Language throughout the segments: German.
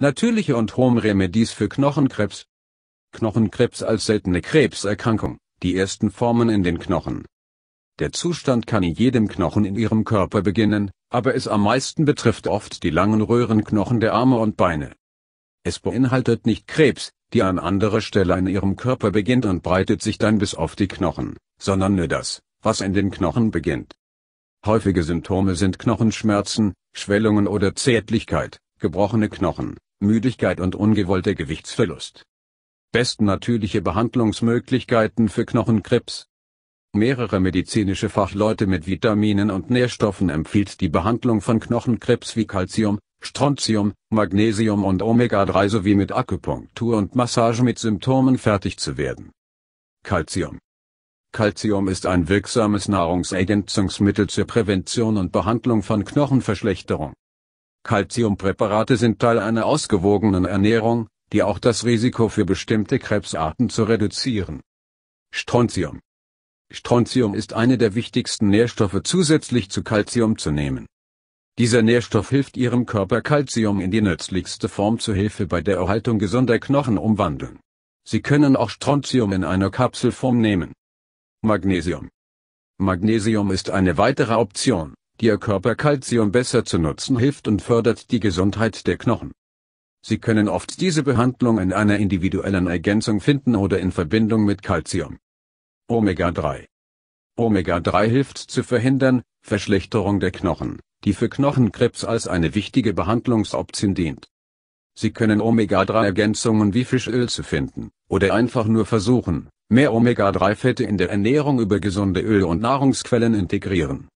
Natürliche und Home-Remedies für Knochenkrebs. Knochenkrebs als seltene Krebserkrankung, die ersten Formen in den Knochen. Der Zustand kann in jedem Knochen in ihrem Körper beginnen, aber es am meisten betrifft oft die langen Röhrenknochen der Arme und Beine. Es beinhaltet nicht Krebs, die an anderer Stelle in ihrem Körper beginnt und breitet sich dann bis auf die Knochen, sondern nur das, was in den Knochen beginnt. Häufige Symptome sind Knochenschmerzen, Schwellungen oder Zärtlichkeit, gebrochene Knochen, Müdigkeit und ungewollter Gewichtsverlust. Best natürliche Behandlungsmöglichkeiten für Knochenkrebs. Mehrere medizinische Fachleute mit Vitaminen und Nährstoffen empfiehlt die Behandlung von Knochenkrebs wie Calcium, Strontium, Magnesium und Omega-3 sowie mit Akupunktur und Massage mit Symptomen fertig zu werden. Calcium Calcium ist ein wirksames Nahrungsergänzungsmittel zur Prävention und Behandlung von Knochenverschlechterung. Calciumpräparate sind Teil einer ausgewogenen Ernährung, die auch das Risiko für bestimmte Krebsarten zu reduzieren. Strontium Strontium ist eine der wichtigsten Nährstoffe zusätzlich zu Calcium zu nehmen. Dieser Nährstoff hilft Ihrem Körper Calcium in die nützlichste Form zur Hilfe bei der Erhaltung gesunder Knochen umwandeln. Sie können auch Strontium in einer Kapselform nehmen. Magnesium Magnesium ist eine weitere Option, die ihr Körper Calcium besser zu nutzen hilft und fördert die Gesundheit der Knochen. Sie können oft diese Behandlung in einer individuellen Ergänzung finden oder in Verbindung mit Calcium. Omega 3 Omega 3 hilft zu verhindern, Verschlechterung der Knochen, die für Knochenkrebs als eine wichtige Behandlungsoption dient. Sie können Omega-3-Ergänzungen wie Fischöl zu finden, oder einfach nur versuchen, mehr Omega-3-Fette in der Ernährung über gesunde Öl- und Nahrungsquellen integrieren.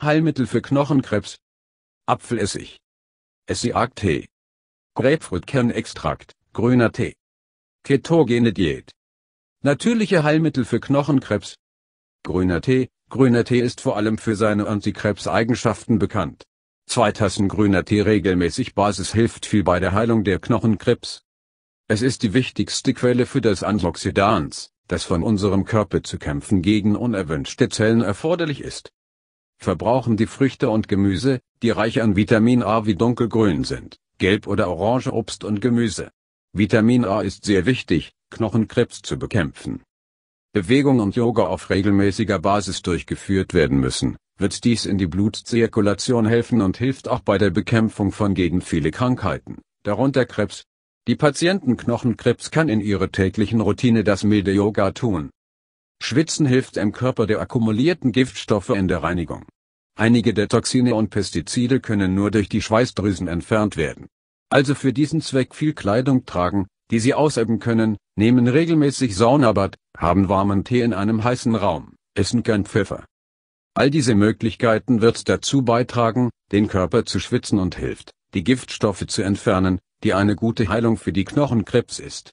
Heilmittel für Knochenkrebs. Apfelessig. Essiag-Tee. Grapefruitkernextrakt, grüner Tee. Ketogene Diät. Natürliche Heilmittel für Knochenkrebs. Grüner Tee. Grüner Tee ist vor allem für seine Antikrebseigenschaften bekannt. Zwei Tassen grüner Tee regelmäßig Basis hilft viel bei der Heilung der Knochenkrebs. Es ist die wichtigste Quelle für das Antioxidans, das von unserem Körper zu kämpfen gegen unerwünschte Zellen erforderlich ist verbrauchen die Früchte und Gemüse, die reich an Vitamin A wie dunkelgrün sind, gelb oder orange Obst und Gemüse. Vitamin A ist sehr wichtig, Knochenkrebs zu bekämpfen. Bewegung und Yoga auf regelmäßiger Basis durchgeführt werden müssen, wird dies in die Blutzirkulation helfen und hilft auch bei der Bekämpfung von gegen viele Krankheiten, darunter Krebs. Die Patienten Knochenkrebs kann in ihrer täglichen Routine das milde Yoga tun, Schwitzen hilft im Körper der akkumulierten Giftstoffe in der Reinigung. Einige der Toxine und Pestizide können nur durch die Schweißdrüsen entfernt werden. Also für diesen Zweck viel Kleidung tragen, die sie ausüben können, nehmen regelmäßig Saunabad, haben warmen Tee in einem heißen Raum, essen kein Pfeffer. All diese Möglichkeiten wird dazu beitragen, den Körper zu schwitzen und hilft, die Giftstoffe zu entfernen, die eine gute Heilung für die Knochenkrebs ist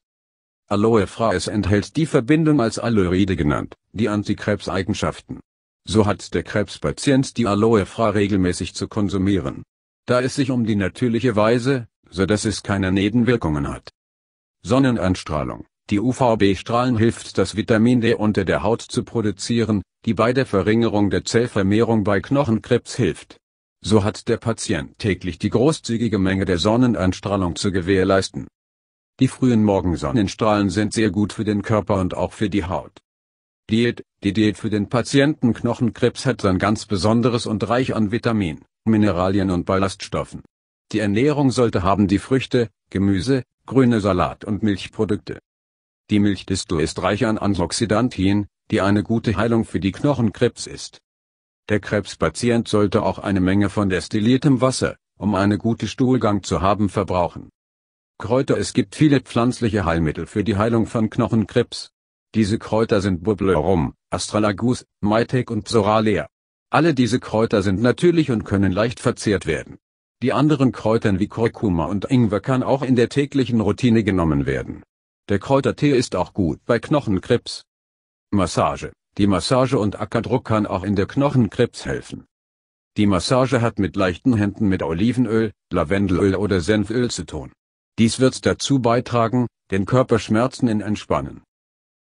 aloe fra es enthält die Verbindung als Aloeide genannt, die Antikrebseigenschaften. So hat der Krebspatient die Aloe-Fra regelmäßig zu konsumieren. Da es sich um die natürliche Weise, so dass es keine Nebenwirkungen hat. Sonnenanstrahlung. Die UVB-Strahlen hilft das Vitamin D unter der Haut zu produzieren, die bei der Verringerung der Zellvermehrung bei Knochenkrebs hilft. So hat der Patient täglich die großzügige Menge der Sonnenanstrahlung zu gewährleisten. Die frühen Morgensonnenstrahlen sind sehr gut für den Körper und auch für die Haut. Diät, die Diät für den Patienten Knochenkrebs hat sein ganz besonderes und reich an Vitaminen, Mineralien und Ballaststoffen. Die Ernährung sollte haben die Früchte, Gemüse, grüne Salat und Milchprodukte. Die Milchdistel ist reich an Antioxidantien, die eine gute Heilung für die Knochenkrebs ist. Der Krebspatient sollte auch eine Menge von destilliertem Wasser, um eine gute Stuhlgang zu haben, verbrauchen. Kräuter Es gibt viele pflanzliche Heilmittel für die Heilung von Knochenkrebs. Diese Kräuter sind Bubblerum, Astralagus, Maitek und Soralea. Alle diese Kräuter sind natürlich und können leicht verzehrt werden. Die anderen Kräutern wie Kurkuma und Ingwer kann auch in der täglichen Routine genommen werden. Der Kräutertee ist auch gut bei Knochenkrebs. Massage. Die Massage und Ackerdruck kann auch in der Knochenkrebs helfen. Die Massage hat mit leichten Händen mit Olivenöl, Lavendelöl oder Senföl zu tun. Dies wird dazu beitragen, den Körperschmerzen in Entspannen